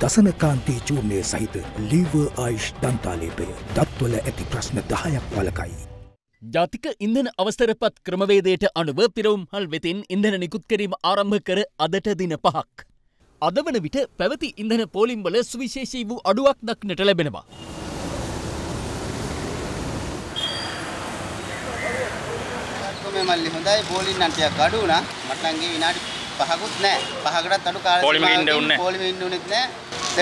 දසනකාන්තී චූර්ණය සහිත ලීව ආයිෂ් දන්තාලේපය දත්වල ඇති ප්‍රශ්න දහයක් වලකයි. ජාතික ඉන්දන අවස්ථරපත් ක්‍රමවේදයට අනුව පිරවුම් හල් වෙතින් ඉඳන නිකුත් කිරීම ආරම්භ කර අදට දින පහක්. අද වන විට පැවති ඉඳන පෝලිම්බල සුවිශේෂී වූ අඩුවක් දක්නට ලැබෙනවා. මල්ලි හොඳයි බෝලින් අන්ටයක් අඩු වුණා මටන්ගේ විනාඩි පහකුත් නෑ පහකටත් අඩු කාලෙ පොලිමේ ඉන්න උනේ පොලිමේ ඉන්න උනේත් නෑ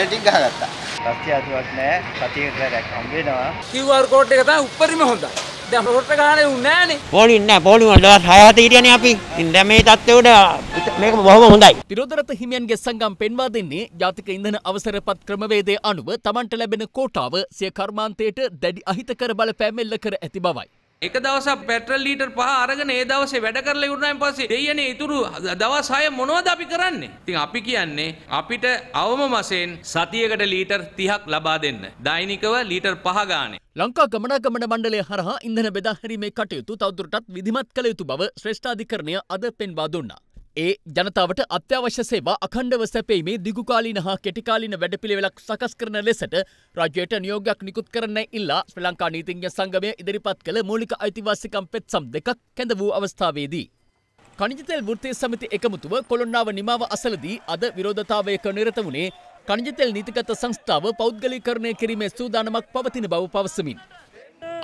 ටික ගහගත්තා. ප්‍රත්‍යාතුවක් නෑ සතියකට වැඩක් හම්බෙනවා. QR code එක තමයි උඩරිම හොඳයි. දැන් රොට්ට ගහන්නේ නෑනේ. පොලින් නෑ පොලින් වල දවස් 6 7 හිටියනේ අපි. ඉතින් දැන් මේ තත්ත්වෙ මේක බොහොම හොඳයි. තිරෝදරත හිමියන්ගේ සංගම් පෙන්වා දෙන්නේ ජාතික ඉන්ධන අවසරපත් ක්‍රමවේදය අනුව Tamanට ලැබෙන කෝටාව සිය කර්මාන්තයට දැඩි අහිතකර බලපෑම් එල්ල කර ඇති බවයි. එක දවසක් පෙට්‍රල් ලීටර් පහ අරගෙන ඒ දවසේ වැඩ කරලා ඉවරනයින් පස්සේ දෙයනේ ඉතුරු දවස් 6 මොනවද අපි කරන්නේ? ඉතින් අපි කියන්නේ අපිට අවම මාසෙන් සතියකට ලීටර් 30ක් ලබා දෙන්න. දෛනිකව ලීටර් 5 ගානේ. ලංකා ගමනාගමන මණ්ඩලය හරහා ඉන්ධන බෙදා හැරීමේ කටයුතු තවදුරටත් විධිමත් කළ යුතු බව ශ්‍රේෂ්ඨාධිකරණය අද පෙන්වා දුන්නා. ඒ ජනතාවට අත්‍යවශ්‍ය සේවා අකණ්ඩව සැපීමේ දිගුකාලීන හා කෙටිකාලීන වැඩපිළිවෙලක් සකස් කරන ලෙසට රජයට නියෝගයක් නිකුත් කරන්න ඉල්ලා ශ්‍රී ලංකා නීතිඥ සංගමය ඉදිරිපත් කළ මූලික අයිතිවාසිකම් පෙත්සම් දෙකක් කැඳ වූ අවස්ථාවේදී. කණජතෙල් වෘත්තය සමිති එකමුතුව කොළොන්නාව නිමාව අසලදී අද විරෝධතාවයක නිරත වුණේ කණජතෙල් නීතිගත සංස්ථාව පෞද්ගලීකරණය කිරීමේ සූදානමක් පවතින බව පවසමින්.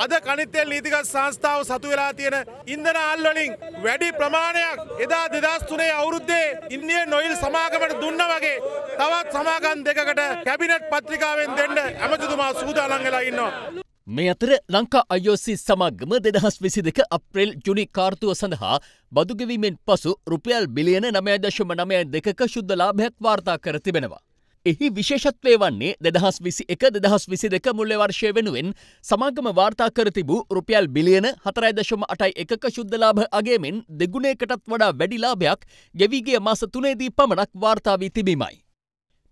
අද කනිත්තෙල් නීතිගත් සංස්ථාව සතු වෙලා තියෙන ඉන්ධන අල් වලින් වැඩි ප්‍රමාණයක් එදා 2003 අවුරුද්දේ ඉන්දියන් ඔයිල් සමාගමට දුන්නා වගේ තවත් සමාගම් දෙකකට කැබිනට් පත්‍රිකාවෙන් දෙන්න ඇමතිතුමා සූදානම් වෙලා ඉන්නවා. මේ අතර ලංකා IOC සමග්ගම දෙදහස් විසි දෙක අප්‍රේල් ජුනි කාර්තුව සඳහා බදුගවීමෙන් පසු රුපියල් බිලියන නමය දශම නමය දෙකක ශුද්ධලාභයක් වාර්තා කර තිබෙනවා. එහි විශේෂත්වය වන්නේ දෙදහස් විසි එක දෙදහස් විසි දෙක මුල්ල වර්ෂය වෙනුවෙන් සමාගම වාර්තා කර තිබූ රුපියල් බිලියන හතරයි දශම අටයි එකක ශුද්ධලාභ අගේමෙන් දෙගුණේකටත් වඩා වැඩිලාභයක් ගෙවීගේ මාස තුනේදී පමණක් වාර්තාාවී තිබීමයි.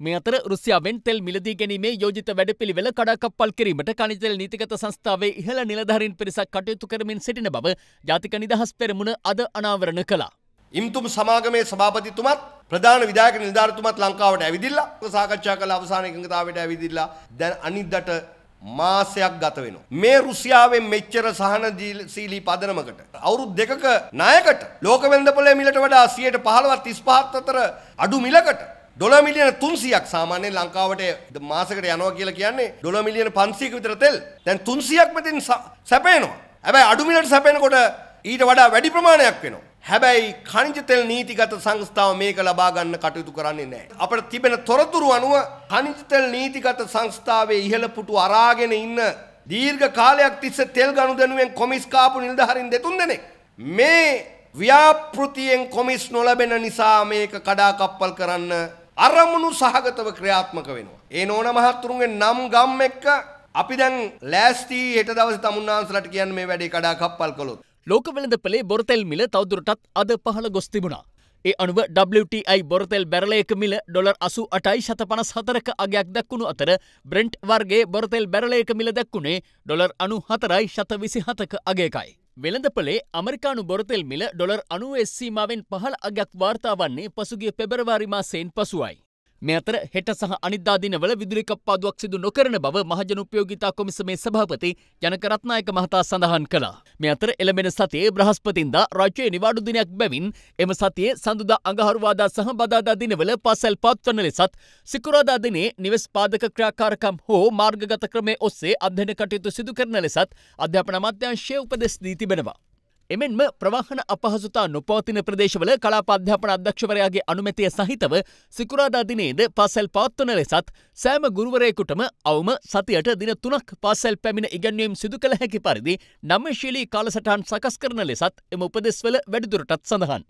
මේ අතර රුසියාවෙන් තෙල් මිලදී ගැනීමේ යෝජිත වැඩපිළිවෙල කඩාකප්පල් කිරීමට කනිතෙල් නීතිගත සංස්ථාවේ ඉහළ නිලධාරීන් පිරිසක් කටයුතු කරමින් සිටින බව ජාතික නිදහස් පෙරමුණ අද අනාවරණ කළා. ඉම්තුම් සමාගමේ සභාපතිතුමත් ප්‍රධාන විධායක නිලධාරීතුමත් ලංකාවට ඇවිදිලා සාකච්ඡා කළ අවසාන එකඟතාවයට ඇවිදිලා දැන් අනිද්දට මාසයක් ගත වෙනවා. මේ රුසියාවෙන් මෙච්චර සහනශීලී පදනමකට අවුරුදු දෙකක ණයකට ලෝක වෙළඳපොලේ මිලට වඩා 115 35 අතර අඩු මිලකට ඩොලර් මිලියන 300ක් සාමාන්‍යයෙන් ලංකාවට මාසෙකට යනවා කියලා කියන්නේ ඩොලර් මිලියන 500ක විතර තෙල්. දැන් 300ක් මෙතෙන් සැපේනවා. හැබැයි අඩු මිලට සැපේනකොට ඊට වඩා වැඩි ප්‍රමාණයක් වෙනවා. හැබැයි කනිජ තෙල් නීතිගත සංස්ථාව මේක ලබා ගන්න කටයුතු කරන්නේ නැහැ. අපිට තිබෙන තොරතුරු අනුව කනිජ තෙල් නීතිගත සංස්ථාවේ ඉහළ පුටු අරාගෙන ඉන්න දීර්ඝ කාලයක් තිස්සේ තෙල් ගනුදෙනුවෙන් කොමිස් කාපු නිලධාරීන් දෙතුන් දෙනෙක් මේ ව්‍යාපෘතියෙන් කොමිස් නොලැබෙන නිසා මේක කඩාකප්පල් කරන්න අරමුණු සහගතව ක්‍රියාත්මක වෙනවා. ඒ නෝන මහත්තුරුන්ගේ නම් ගම් එක්ක අපි දැන් ලෑස්ති හෙට දවසේ තමුන්නාන්සලට කියන්නේ මේ වැඩේ කඩාකප්පල් කළොත් ලෝකවෙළඳ පෙළේ බොරතෙල් මිල තවදුරටත් අද පහළ ගොස් තිබුණා. ඒ අනුව WTI බොරතෙල් බැරලයක මිල ඩොලර් අසු අටයි ශත පනස් හතරක අගයක් දක්වුණු අතර බ්‍රෙන්ට් වර්ගේ බොරතෙල් බැරලයක මිල දැක්වුණේ ඩොලර් අනු හතරයි ශත විසි හතක අගේකයි. වෙළඳපලේ අමරිකානු බොරතෙල් මිල ඩොලර් අනුව එස්සීමාවෙන් පහළ අගයක් වාර්තා වන්නේ පසුගිය පෙබරවාරි මාසයෙන් පසුවයි. මේ අතර හෙට සහ අනිදා දිනවල විදුලි කප්පාදුවක් සිදු නොකරන බව මහජන උපයෝගිතා කොමිසමේ සභාපති ජනකරත්නායක මහතා සඳහන් කළා. මේ අතර එළඹෙන සතියේ බ්‍රහස්පතින්දා රාජ්‍යයේ නිවාඩු දිනයක් බැවින් එම සතියේ සඳුදා අඟහරුවාදා සහ බදාදා දිනවල පාසල් පවත්වන ලෙසත් සිකුරාදා දිනේ නිවෙස් පාදක ක්‍රියාකාරකම් හෝ මාර්ගගත ක්‍රමය ඔස්සේ අධ්‍යයන කටයුතු සිදු කරන ලෙසත් අධ්‍යාපන අමාත්‍යාංශය උපදෙස් දී තිබෙනවා. එමෙන්ම ප්‍රවාහන අපහසුතා නොපවතින ප්‍රදේශවල කලාප අධ්‍යාපන අධ්‍යක්ෂවරයාගේ අනුමැතිය සහිතව සිකුරාදා දිනේද පාසැල් පවත්වන ලෙසත් සෑම ගුරුවරයෙකුටම අවම සතියට දින තුනක් පාසැල් පැමිණ ඉගැන්වීම් සිදු කළ හැකි පරිදි නම්ශීලී කාලසටහන් සකස් කරන ලෙසත් එම උපදෙස්වල වැඩිදුරටත් සඳහන්.